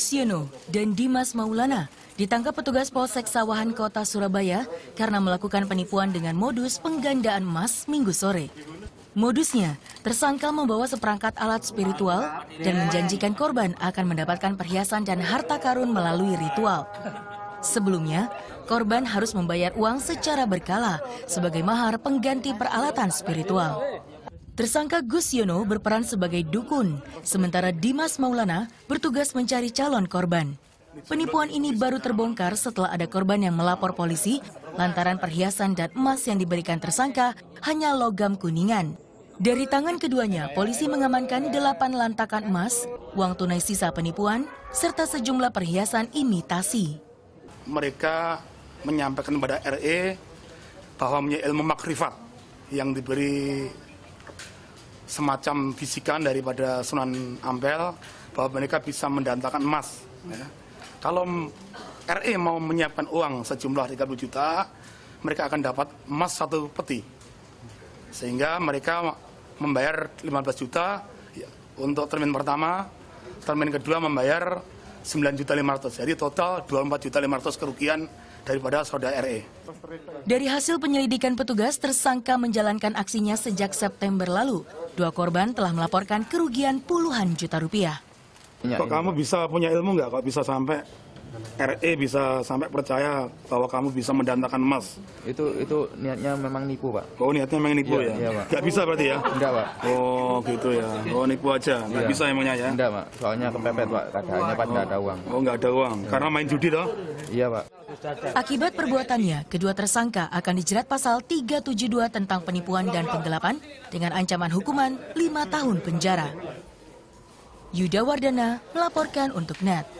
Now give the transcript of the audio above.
Siono dan Dimas Maulana ditangkap petugas Polsek Sawahan Kota Surabaya karena melakukan penipuan dengan modus penggandaan emas minggu sore. Modusnya, tersangka membawa seperangkat alat spiritual dan menjanjikan korban akan mendapatkan perhiasan dan harta karun melalui ritual. Sebelumnya, korban harus membayar uang secara berkala sebagai mahar pengganti peralatan spiritual. Tersangka Gus Yono berperan sebagai dukun, sementara Dimas Maulana bertugas mencari calon korban. Penipuan ini baru terbongkar setelah ada korban yang melapor polisi lantaran perhiasan dan emas yang diberikan tersangka hanya logam kuningan. Dari tangan keduanya, polisi mengamankan delapan lantakan emas, uang tunai sisa penipuan, serta sejumlah perhiasan imitasi. Mereka menyampaikan kepada RE bahwa punya ilmu makrifat yang diberi semacam bisikan daripada Sunan Ampel bahwa mereka bisa mendatangkan emas. Ya. Kalau RI e mau menyiapkan uang sejumlah 30 juta, mereka akan dapat emas satu peti. Sehingga mereka membayar 15 juta ya, untuk termin pertama, termin kedua membayar juta 500. Jadi total juta 500 kerugian daripada saudara RE. Dari hasil penyelidikan petugas, tersangka menjalankan aksinya sejak September lalu. Dua korban telah melaporkan kerugian puluhan juta rupiah. Kok kamu bisa punya ilmu nggak kok bisa sampai RE bisa sampai percaya bahwa kamu bisa mendatangkan emas. Itu itu niatnya memang nipu, Pak. Oh, niatnya memang nipu iya, ya? Iya, Pak. Gak bisa berarti ya? Enggak, Pak. Oh, gitu ya. Oh, nipu aja. Gak iya. bisa emangnya ya? Enggak, Pak. Soalnya kepepet, Pak. Kadangnya Pak, enggak ada uang. Oh, enggak ada uang. Karena main judi, toh? Iya, Pak. Akibat perbuatannya, kedua tersangka akan dijerat pasal 372 tentang penipuan dan penggelapan dengan ancaman hukuman 5 tahun penjara. Yuda Wardana melaporkan untuk NET.